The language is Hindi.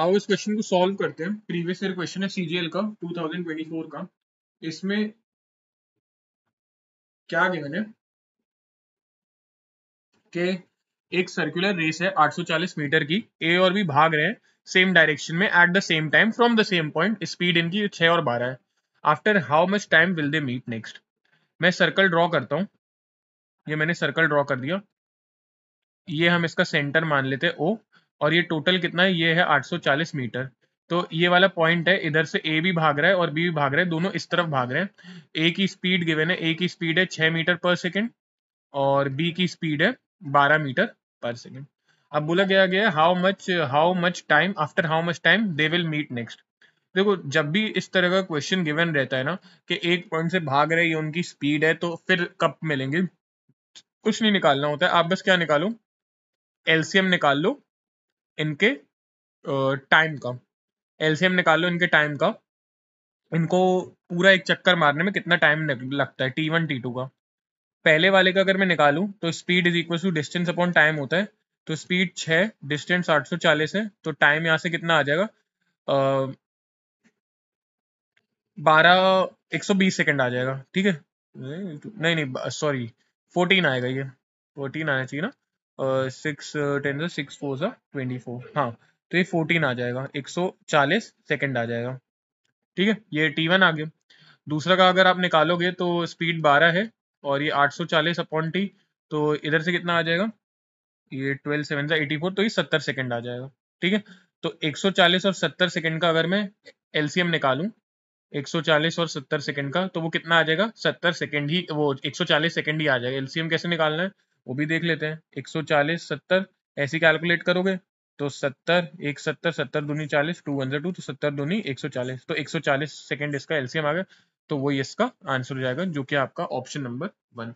आओ इस क्वेश्चन को सॉल्व करते हैं प्रीवियस ईयर क्वेश्चन है सीजीएल का 2024 का इसमें क्या गिवन है कि एक सर्कुलर रेस है 840 मीटर की ए और बी भाग रहे हैं सेम डायरेक्शन में at the same time from the same point speed इनकी छह और बारह है after how much time will they meet next मैं सर्कल ड्रॉ करता हूँ ये मैंने सर्कल ड्रॉ कर दिया ये हम इसका सेंटर मान लेते हैं ओ और ये टोटल कितना है ये है 840 मीटर तो ये वाला पॉइंट है इधर से ए भी भाग रहा है और बी भी भाग रहा है दोनों इस तरफ भाग रहे हैं ए की स्पीड गिवन है ए की स्पीड है छह मीटर पर सेकेंड और बी की स्पीड है बारह मीटर पर सेकेंड अब बोला गया गया how much how much time after how much time they will meet next देखो जब भी इस तरह का क्वेश्चन गिवन रहता है ना कि एक पॉइंट से भाग रहे ये उनकी स्पीड है तो फिर कब मिलेंगे कुछ नहीं निकालना होता है आप बस क्या निकालो एलसीएम निकाल लो इनके टाइम का एलसीएम निकाल लो इनके टाइम का इनको पूरा एक चक्कर मारने में कितना टाइम लगता है टी वन टी टू का पहले वाले का अगर मैं निकालूं तो speed is equal to distance upon time होता है तो स्पीड छः डिस्टेंस चालीस है तो टाइम यहाँ से कितना आ जाएगा बारह एक सौ बीस सेकेंड आ जाएगा ठीक है नहीं नहीं सॉरी फोर्टीन आएगा ये फोर्टीन आना चाहिए ना सिक्स टेन सिक्स फोर सा ट्वेंटी फोर हाँ तो ये फोर्टीन आ जाएगा एक सौ चालीस सेकेंड आ जाएगा ठीक है ये टी वन आ गया दूसरा का अगर आप निकालोगे तो स्पीड बारह है और ये आठ सौ चालीस अपॉन टी तो इधर से कितना आ जाएगा ये ट्वेल्व सेवन सा एटी फोर तो ये सत्तर सेकेंड आ जाएगा ठीक है तो एक सौ चालीस और सत्तर सेकेंड का अगर मैं एल सी एम निकालू एक सौ चालीस और सत्तर सेकेंड का तो वो कितना आ जाएगा सत्तर सेकेंड ही वो एक सौ चालीस सेकेंड ही आ जाएगा एल सी एम कैसे निकालना है वो भी देख लेते हैं 140 70 ऐसी कैलकुलेट करोगे तो 70 एक 70 70 दूनी 40 टू वन जो टू तो 70 दूनी 140 तो 140 सेकंड इसका एलसीएम आ गया तो वही इसका आंसर हो जाएगा जो कि आपका ऑप्शन नंबर वन